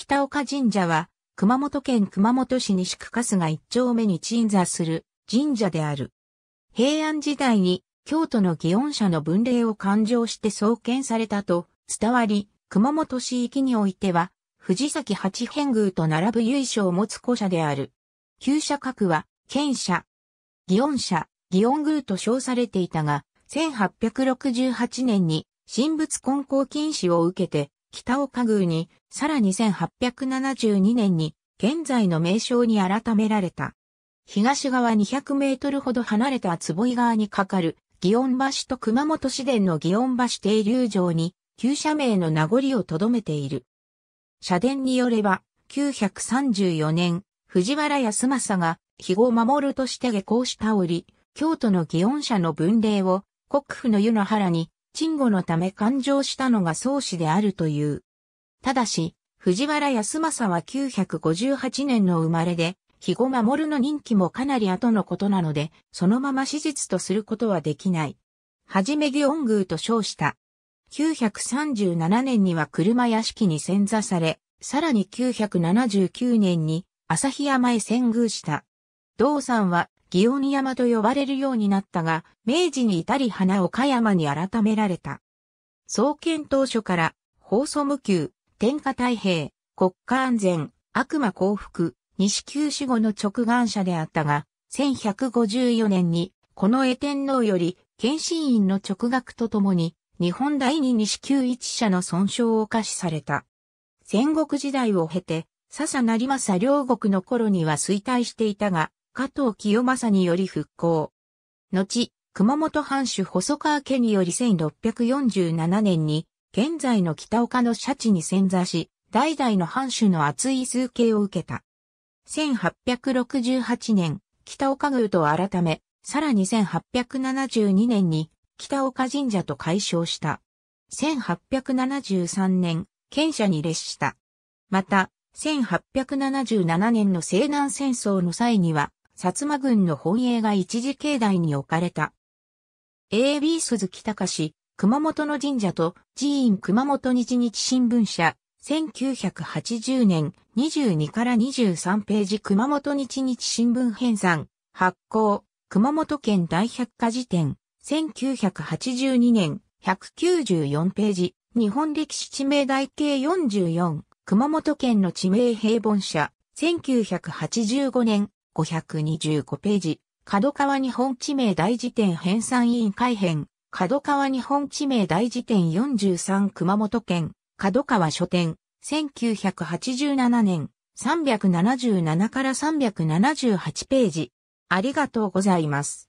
北岡神社は、熊本県熊本市西区春日一丁目に鎮座する神社である。平安時代に京都の祇園社の分霊を勘定して創建されたと伝わり、熊本市域においては、藤崎八変宮と並ぶ由緒を持つ古社である。旧社格は、県社、祇園社、祇園宮と称されていたが、1868年に神仏根交禁止を受けて、北岡宮に、さらに1 8 7 2年に、現在の名称に改められた。東側200メートルほど離れた坪井川に架かる、祇園橋と熊本市電の祇園橋停留場に、旧社名の名残を留めている。社殿によれば、934年、藤原康政が、肥後守として下校した折、京都の祇園社の分霊を、国府の湯の原に、鎮護のため勘定したのが宗氏であるという。ただし、藤原康政は958年の生まれで、肥後守の任期もかなり後のことなので、そのまま史実とすることはできない。はじめ祇恩宮と称した。937年には車屋敷に潜座され、さらに979年に旭山へ遷宮した。道さんは祇園山と呼ばれるようになったが、明治に至り花岡山に改められた。創建当初から、放送無休、天下太平、国家安全、悪魔幸福、西九守護の直眼者であったが、1154年に、この江天皇より、検診院の直学とともに、日本第二西九一社の損傷を可視された。戦国時代を経て、笹成政両国の頃には衰退していたが、加藤清正により復興。後、熊本藩主細川家により1647年に、現在の北岡の社地に潜座し、代々の藩主の厚い崇敬を受けた。1868年、北岡宮と改め、さらに1872年に北岡神社と改称した。1873年、県社に列した。また、1877年の西南戦争の際には、薩摩軍の本営が一時境内に置かれた。AB 鈴木隆、熊本の神社と寺院熊本日日新聞社、1980年22から23ページ熊本日日新聞編纂、発行、熊本県大百科事典、1982年194ページ、日本歴史地名台形44、熊本県の地名平凡社、1985年525ページ、角川日本地名大辞典編纂委員会編、角川日本地名大辞典43熊本県、角川書店、1987年、377から378ページ。ありがとうございます。